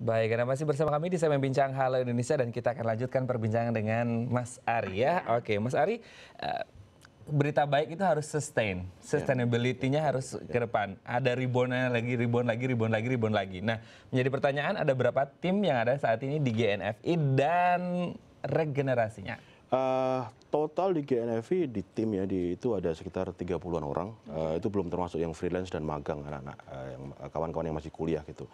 Baik, Anda masih bersama kami di saya membincang Halo Indonesia dan kita akan lanjutkan perbincangan dengan Mas Ari ya. Iya. Oke, Mas Ari, eh, berita baik itu harus sustain, iya. sustainability-nya harus ke depan. Ada ribuan lagi, ribuan lagi, ribuan lagi, ribuan lagi. Nah, menjadi pertanyaan ada berapa tim yang ada saat ini di GNFI dan regenerasinya? Uh, total di GNFI di tim ya di itu ada sekitar 30-an orang. Uh, itu belum termasuk yang freelance dan magang anak-anak uh, yang kawan-kawan yang masih kuliah gitu.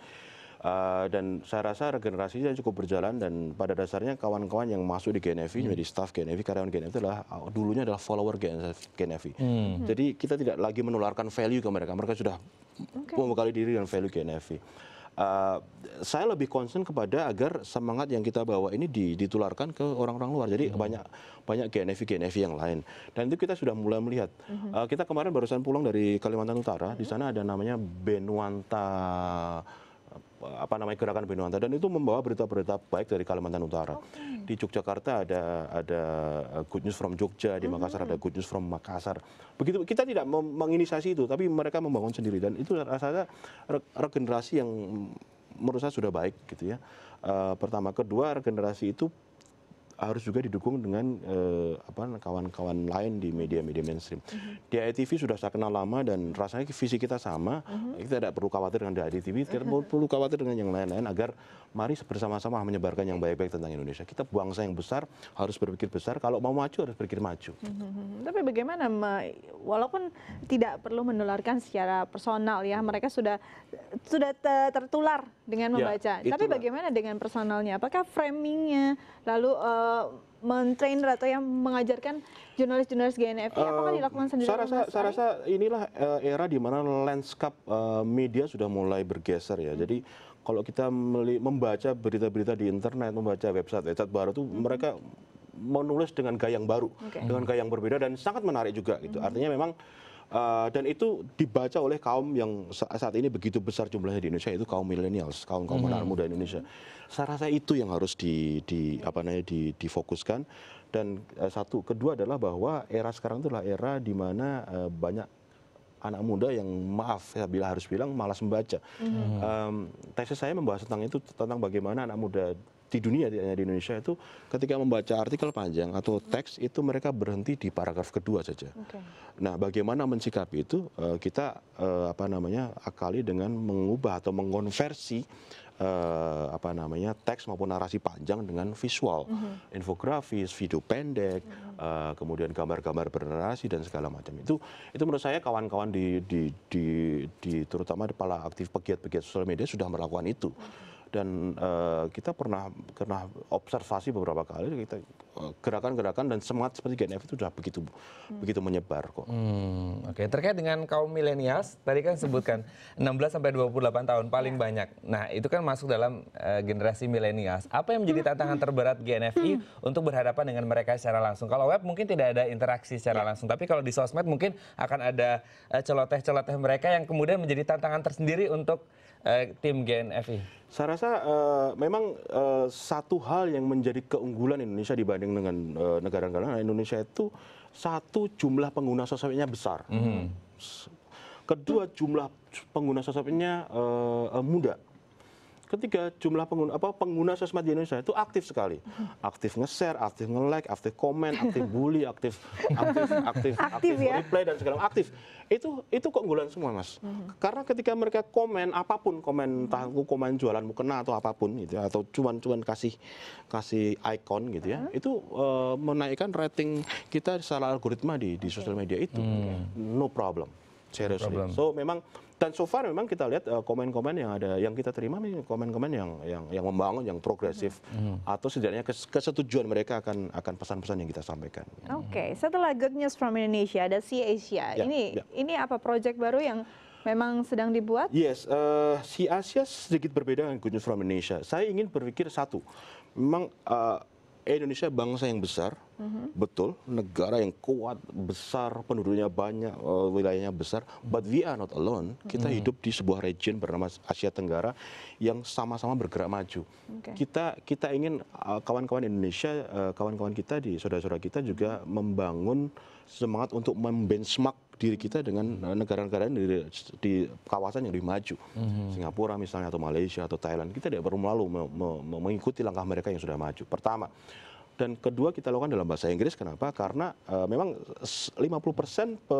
Eh, dan saya rasa regenerasinya cukup berjalan dan pada dasarnya kawan-kawan yang masuk di GNFI hmm. menjadi staff GNFI karyawan GNFI adalah eh, dulunya adalah follower GNFI hmm. jadi kita tidak lagi menularkan value ke mereka mereka sudah okay. membekali diri dengan value GNFI Uh, eh, saya lebih concern kepada agar semangat yang kita bawa ini ditularkan ke orang-orang luar. Jadi hmm. banyak banyak GNFI GNV yang lain. Dan itu kita sudah mulai melihat. Uh, kita kemarin barusan pulang dari Kalimantan Utara. Hmm. Di sana ada namanya Benwanta Eh, apa namanya gerakan Benuanta dan itu membawa berita-berita baik dari Kalimantan Utara. Okay. Di Yogyakarta ada ada eh, good news from Jogja, di Makassar mm -hmm. ada good news from Makassar. Begitu kita tidak menginisiasi itu, tapi mereka membangun sendiri dan itu rasanya regenerasi yang menurut saya sudah baik gitu ya. Uh, pertama, kedua regenerasi itu harus juga didukung dengan eh, kawan-kawan lain di media-media mainstream. Mhm. Di ITV sudah saya kenal lama dan rasanya visi kita sama. Mhm. Kita tidak perlu khawatir dengan di ITV, tidak perlu khawatir dengan yang lain-lain agar mari bersama-sama menyebarkan yang baik-baik tentang Indonesia. Kita bangsa yang besar harus berpikir besar. Kalau mau maju harus berpikir maju. Mhm. Tapi bagaimana, walaupun tidak perlu menularkan secara personal ya, mereka sudah sudah tertular dengan ya, membaca. Ya, Tapi bagaimana dengan personalnya? Apakah framingnya, lalu uh, Eh, mentrainer atau yang mengajarkan jurnalis-jurnalis GNFI? apa Apakah eh, dilakukan sendiri? Saya rasa, saya rasa inilah eh, era di mana landscape media sudah mulai bergeser ya. Hmm. Jadi kalau kita membaca berita-berita di internet, membaca website-website baru tuh hmm. mereka menulis dengan gaya yang baru, dengan gaya yang berbeda dan sangat menarik juga gitu. Hmm. Artinya memang Eh, dan itu dibaca oleh kaum yang saat ini begitu besar jumlahnya di Indonesia itu kaum millennials, kaum kaum mhm. anak muda Indonesia. Saya rasa itu yang harus di, di apa namanya di, difokuskan. Dan uh, satu, kedua adalah bahwa era sekarang itu adalah era di mana uh, banyak anak muda yang maaf ya bila harus bilang malas membaca. Mm -hmm. um, tesis saya membahas tentang itu tentang bagaimana anak muda di dunia tidak hanya di Indonesia itu ketika membaca artikel panjang atau teks itu mereka berhenti di paragraf kedua saja. Okay. Nah, bagaimana mensikapi itu eh, kita eh, apa namanya akali dengan mengubah atau mengonversi eh, apa namanya teks maupun narasi panjang dengan visual, -hmm. infografis, video pendek, -hmm. kemudian gambar-gambar bernarasi dan segala macam itu. Itu menurut saya kawan-kawan di, di, di, di terutama kepala aktif pegiat-pegiat sosial media sudah melakukan itu. -hmm dan eh, kita pernah pernah observasi beberapa kali kita eh, gerakan-gerakan dan semangat seperti GNF itu sudah begitu hmm. begitu menyebar kok. Hmm, Oke okay. terkait dengan kaum milenials tadi kan sebutkan 16 sampai 28 tahun paling ya. banyak. Nah itu kan masuk dalam uh, generasi milenials. Apa yang menjadi hmm. tantangan terberat GNFI hmm. untuk berhadapan dengan mereka secara langsung? Kalau web mungkin tidak ada interaksi secara ya. langsung, tapi kalau di sosmed mungkin akan ada celoteh-celoteh mereka yang kemudian menjadi tantangan tersendiri untuk uh, tim GNFI. Saya rasa rasa eh, memang eh, satu hal yang menjadi keunggulan Indonesia dibanding dengan eh, negara-negara lain Indonesia itu satu jumlah pengguna sosmednya besar. Mhm. Kedua jumlah pengguna sosmednya muda. Ketiga, jumlah pengguna, apa, pengguna sosmed di Indonesia itu aktif sekali. Aktif nge-share, aktif nge-like, aktif komen, aktif bully, aktif aktif aktif, aktif, aktif ya? reply dan segala macam. Aktif. Itu itu keunggulan semua, Mas. Hmm. Karena ketika mereka komen apapun, komen tahu komen jualanmu kena atau apapun gitu ya, atau cuman-cuman kasih kasih icon gitu ya. Hmm. Itu uh, menaikkan rating kita secara algoritma di di sosial media itu. Hmm. No problem serius, So memang dan so far memang kita lihat eh, komen-komen uh, yang ada yang kita terima nih komen-komen yang yang yang membangun yang progresif hmm. atau setidaknya kes, kesetujuan mereka akan akan pesan-pesan yang kita sampaikan. Oke, okay. setelah Good News from Indonesia ada si Asia. Ya, ini ya. ini apa proyek baru yang memang sedang dibuat? Yes, uh, eh, si Asia sedikit berbeda dengan Good News from Indonesia. Saya ingin berpikir satu, memang uh, Indonesia bangsa yang besar, mm-hmm. betul, negara yang kuat, besar, penduduknya banyak, uh, wilayahnya besar, but we are not alone. Kita mm-hmm. hidup di sebuah region bernama Asia Tenggara yang sama-sama bergerak maju. Okay. Kita kita ingin uh, kawan-kawan Indonesia, uh, kawan-kawan kita di saudara-saudara kita juga membangun semangat untuk membenchmark diri kita dengan negara-negara di, di kawasan yang lebih maju, hmm Singapura misalnya atau Malaysia atau Thailand, kita tidak perlu melalui me, me, me, mengikuti langkah mereka yang sudah maju. Pertama, dan kedua kita lakukan dalam bahasa Inggris. Kenapa? Karena uh, memang 50 persen pe,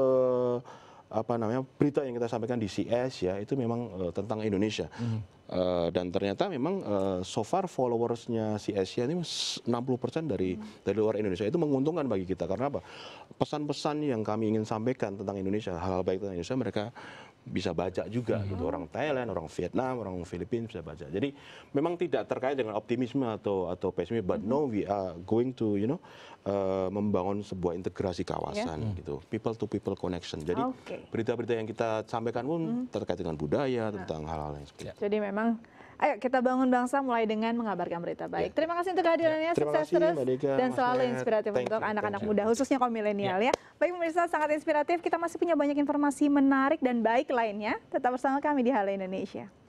apa namanya berita yang kita sampaikan di CS ya itu memang uh, tentang Indonesia mm. uh, dan ternyata memang uh, so far followersnya CS ya ini 60% dari mm. dari luar Indonesia itu menguntungkan bagi kita karena apa pesan-pesan yang kami ingin sampaikan tentang Indonesia hal-hal baik tentang Indonesia mereka bisa baca juga hmm. gitu orang Thailand, orang Vietnam, orang Filipina bisa baca. Jadi memang tidak terkait dengan optimisme atau atau pesimis but hmm. no we are going to you know uh, membangun sebuah integrasi kawasan yeah. gitu, people to people connection. Jadi berita-berita okay. yang kita sampaikan pun hmm. terkait dengan budaya nah. tentang hal-hal nah. yang seperti ya. itu. Jadi memang Ayo kita bangun bangsa mulai dengan mengabarkan berita baik. Ya. Terima kasih untuk ya, kehadirannya, ya. sukses kasih, terus Dika, dan Mas selalu inspiratif thank untuk anak-anak muda khususnya kaum milenial ya. ya. Baik pemirsa sangat inspiratif, kita masih punya banyak informasi menarik dan baik lainnya. Tetap bersama kami di Halo Indonesia.